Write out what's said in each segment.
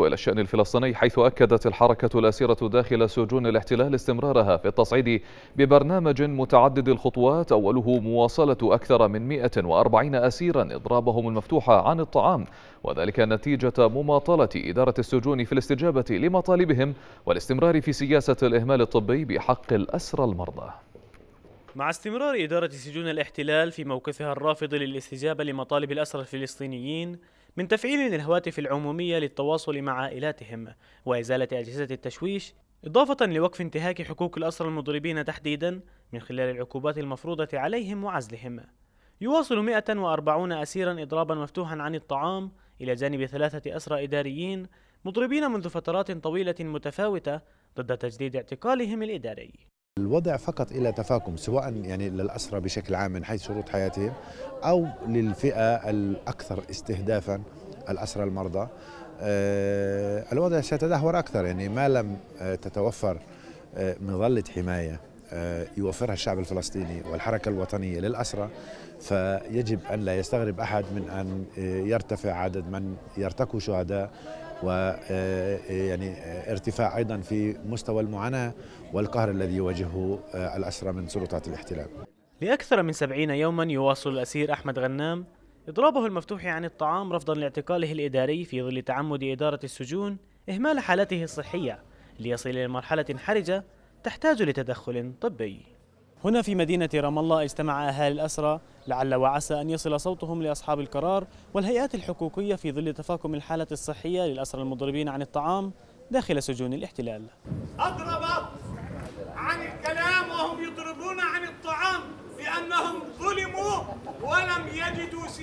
إلى الشأن الفلسطيني حيث أكدت الحركة الأسيرة داخل سجون الاحتلال استمرارها في التصعيد ببرنامج متعدد الخطوات أوله مواصلة أكثر من 140 أسيرا إضرابهم المفتوحة عن الطعام وذلك نتيجة مماطلة إدارة السجون في الاستجابة لمطالبهم والاستمرار في سياسة الإهمال الطبي بحق الأسرى المرضى مع استمرار إدارة سجون الاحتلال في موقفها الرافض للاستجابة لمطالب الأسرى الفلسطينيين من تفعيل الهواتف العمومية للتواصل مع عائلاتهم وإزالة أجهزة التشويش إضافة لوقف انتهاك حقوق الأسرى المضربين تحديدا من خلال العقوبات المفروضة عليهم وعزلهم يواصل 140 أسيرا إضرابا مفتوحا عن الطعام إلى جانب ثلاثة أسرى إداريين مضربين منذ فترات طويلة متفاوتة ضد تجديد اعتقالهم الإداري الوضع فقط الى تفاقم سواء يعني للاسرى بشكل عام من حيث شروط حياتهم او للفئه الاكثر استهدافا الاسرى المرضى آه، الوضع سيتدهور اكثر يعني ما لم آه، تتوفر آه، مظله حمايه آه، يوفرها الشعب الفلسطيني والحركة الوطنية للأسرة فيجب أن لا يستغرب أحد من أن آه، يرتفع عدد من يرتقوا شهداء و آه، يعني ارتفاع أيضا في مستوى المعاناة والقهر الذي يواجهه الاسرى من سلطات الاحتلال لأكثر من سبعين يوما يواصل الأسير أحمد غنام إضرابه المفتوح عن الطعام رفضا لاعتقاله الإداري في ظل تعمد إدارة السجون إهمال حالته الصحية ليصل إلى مرحلة حرجة تحتاج لتدخل طبي هنا في مدينة رام الله اجتمع أهالي الأسرى لعل وعسى أن يصل صوتهم لأصحاب القرار والهيئات الحقوقية في ظل تفاقم الحالة الصحية للأسرى المضربين عن الطعام داخل سجون الاحتلال أقربت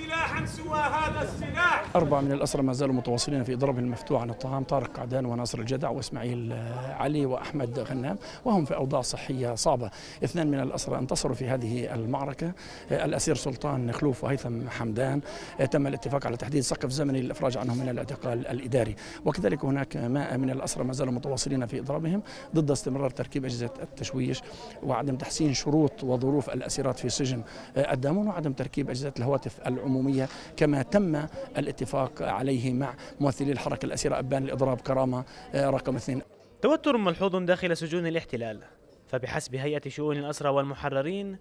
سلاحا سوى هذا السلاح أربعة من الأسرى ما زالوا متواصلين في إضرابهم المفتوح عن الطعام طارق قعدان وناصر الجدع وإسماعيل آه، علي وأحمد غنام وهم في أوضاع صحية صعبة اثنان من الأسرى انتصروا في هذه المعركة آه، الأسير سلطان خلوف وهيثم حمدان آه، تم الاتفاق على تحديد سقف زمني للإفراج عنهم من الاعتقال الإداري وكذلك هناك ماء من الأسرى ما زالوا متواصلين في إضرابهم ضد استمرار تركيب أجهزة التشويش وعدم تحسين شروط وظروف الأسيرات في سجن الدامون وعدم تركيب أجهزة الهواتف العمومية العمومية كما تم الاتفاق عليه مع ممثلي الحركة الأسيرة أبان الإضراب كرامة آه، رقم اثنين توتر ملحوظ داخل سجون الاحتلال فبحسب هيئة شؤون الأسرى والمحررين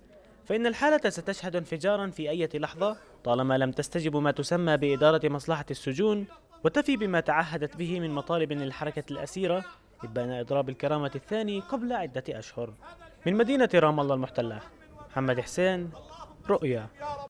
فإن الحالة ستشهد انفجارا في أي لحظة طالما لم تستجب ما تسمى بإدارة مصلحة السجون وتفي بما تعهدت به من مطالب للحركة الأسيرة إبان إضراب الكرامة الثاني قبل عدة أشهر من مدينة رام الله المحتلة محمد حسين رؤيا